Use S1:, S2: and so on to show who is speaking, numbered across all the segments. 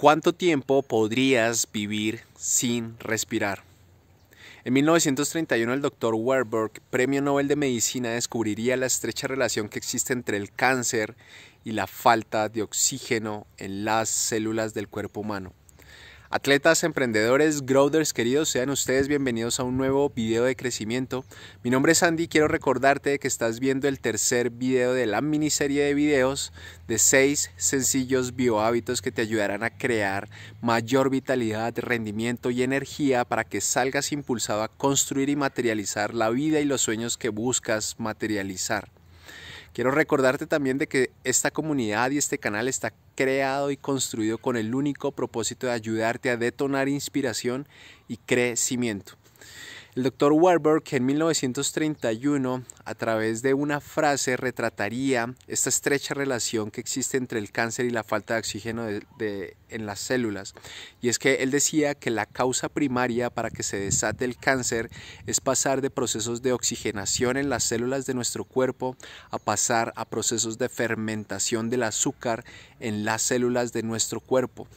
S1: ¿Cuánto tiempo podrías vivir sin respirar? En 1931 el doctor Warburg, premio Nobel de Medicina, descubriría la estrecha relación que existe entre el cáncer y la falta de oxígeno en las células del cuerpo humano. Atletas, emprendedores, growers queridos, sean ustedes bienvenidos a un nuevo video de crecimiento. Mi nombre es Andy quiero recordarte que estás viendo el tercer video de la miniserie de videos de seis sencillos biohábitos que te ayudarán a crear mayor vitalidad, rendimiento y energía para que salgas impulsado a construir y materializar la vida y los sueños que buscas materializar. Quiero recordarte también de que esta comunidad y este canal está creado y construido con el único propósito de ayudarte a detonar inspiración y crecimiento. El doctor Warburg en 1931, a través de una frase, retrataría esta estrecha relación que existe entre el cáncer y la falta de oxígeno en las células. Y es que él decía que la causa primaria para que se desate el cáncer es pasar de procesos de oxigenación en las células de nuestro cuerpo a pasar a procesos de fermentación del azúcar en las células de nuestro cuerpo.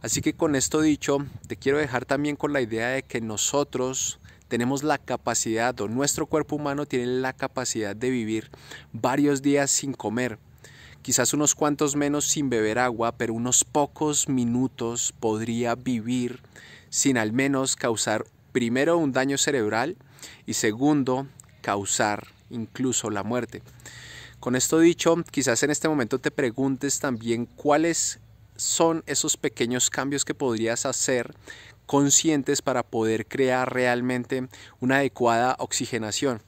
S1: Así que con esto dicho, te quiero dejar también con la idea de que nosotros tenemos la capacidad o nuestro cuerpo humano tiene la capacidad de vivir varios días sin comer, quizás unos cuantos menos sin beber agua, pero unos pocos minutos podría vivir sin al menos causar primero un daño cerebral y segundo causar incluso la muerte. Con esto dicho, quizás en este momento te preguntes también cuáles son esos pequeños cambios que podrías hacer conscientes para poder crear realmente una adecuada oxigenación.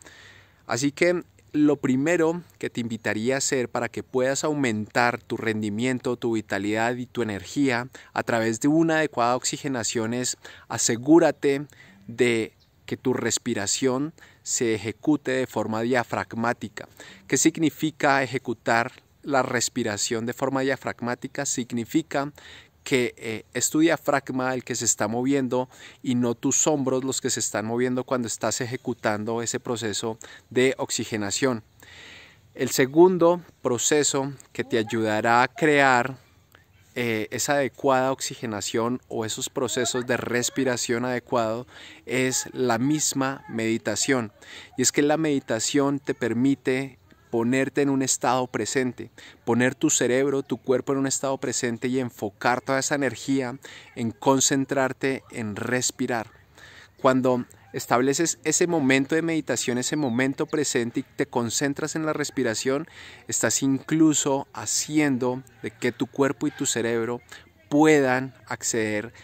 S1: Así que lo primero que te invitaría a hacer para que puedas aumentar tu rendimiento, tu vitalidad y tu energía a través de una adecuada oxigenación es asegúrate de que tu respiración se ejecute de forma diafragmática. ¿Qué significa ejecutar la respiración de forma diafragmática? Significa que eh, estudia fragma, el que se está moviendo y no tus hombros los que se están moviendo cuando estás ejecutando ese proceso de oxigenación. El segundo proceso que te ayudará a crear eh, esa adecuada oxigenación o esos procesos de respiración adecuado es la misma meditación. Y es que la meditación te permite ponerte en un estado presente, poner tu cerebro, tu cuerpo en un estado presente y enfocar toda esa energía en concentrarte, en respirar. Cuando estableces ese momento de meditación, ese momento presente y te concentras en la respiración, estás incluso haciendo de que tu cuerpo y tu cerebro puedan acceder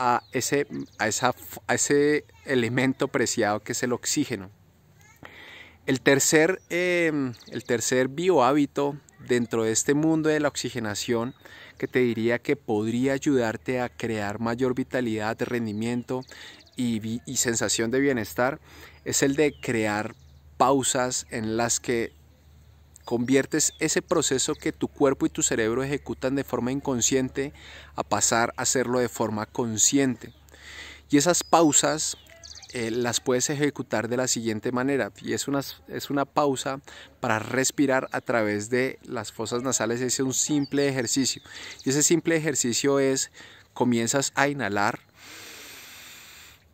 S1: a ese, a, esa, a ese elemento preciado que es el oxígeno. El tercer, em, el tercer biohábito dentro de este mundo de la oxigenación que te diría que podría ayudarte a crear mayor vitalidad, rendimiento y, y sensación de bienestar es el de crear pausas en las que conviertes ese proceso que tu cuerpo y tu cerebro ejecutan de forma inconsciente a pasar a hacerlo de forma consciente. Y esas pausas eh, las puedes ejecutar de la siguiente manera y es una, es una pausa para respirar a través de las fosas nasales. Es un simple ejercicio. Y ese simple ejercicio es, comienzas a inhalar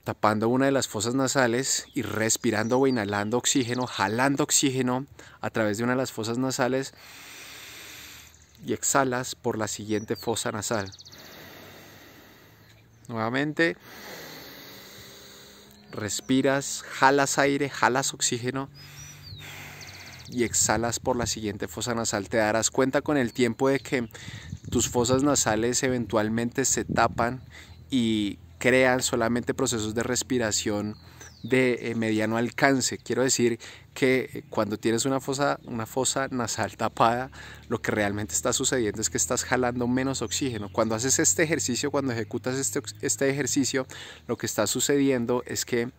S1: tapando una de las fosas nasales y respirando o inhalando oxígeno, jalando oxígeno a través de una de las fosas nasales y exhalas por la siguiente fosa nasal. Nuevamente respiras, jalas aire, jalas oxígeno y exhalas por la siguiente fosa nasal. Te darás cuenta con el tiempo de que tus fosas nasales eventualmente se tapan y crean solamente procesos de respiración de eh, mediano alcance. Quiero decir que eh, cuando tienes una fosa, una fosa nasal tapada, lo que realmente está sucediendo es que estás jalando menos oxígeno. Cuando haces este ejercicio, cuando ejecutas este, este ejercicio, lo que está sucediendo es que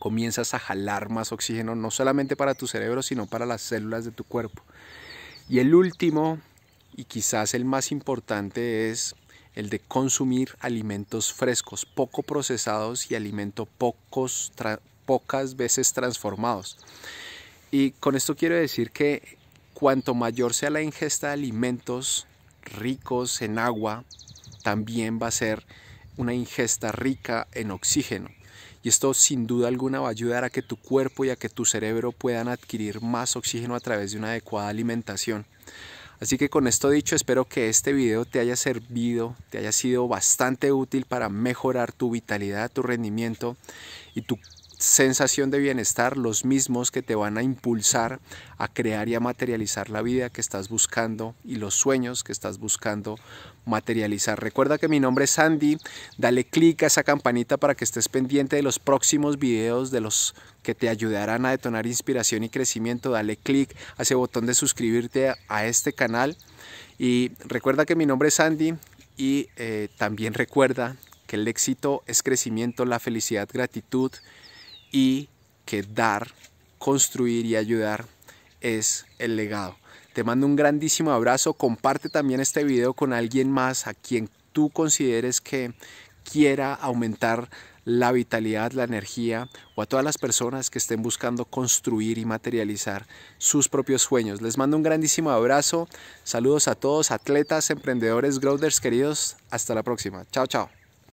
S1: comienzas a jalar más oxígeno, no solamente para tu cerebro, sino para las células de tu cuerpo. Y el último, y quizás el más importante, es el de consumir alimentos frescos, poco procesados y alimento pocos, pocas veces transformados. Y con esto quiero decir que cuanto mayor sea la ingesta de alimentos ricos en agua, también va a ser una ingesta rica en oxígeno. Y esto sin duda alguna va a ayudar a que tu cuerpo y a que tu cerebro puedan adquirir más oxígeno a través de una adecuada alimentación. Así que con esto dicho, espero que este video te haya servido, te haya sido bastante útil para mejorar tu vitalidad, tu rendimiento y tu sensación de bienestar, los mismos que te van a impulsar a crear y a materializar la vida que estás buscando y los sueños que estás buscando materializar. Recuerda que mi nombre es Sandy, dale clic a esa campanita para que estés pendiente de los próximos videos, de los que te ayudarán a detonar inspiración y crecimiento, dale clic a ese botón de suscribirte a este canal y recuerda que mi nombre es Sandy y eh, también recuerda que el éxito es crecimiento, la felicidad, gratitud y que dar, construir y ayudar es el legado. Te mando un grandísimo abrazo, comparte también este video con alguien más a quien tú consideres que quiera aumentar la vitalidad, la energía o a todas las personas que estén buscando construir y materializar sus propios sueños. Les mando un grandísimo abrazo, saludos a todos, atletas, emprendedores, growers queridos, hasta la próxima. Chao, chao.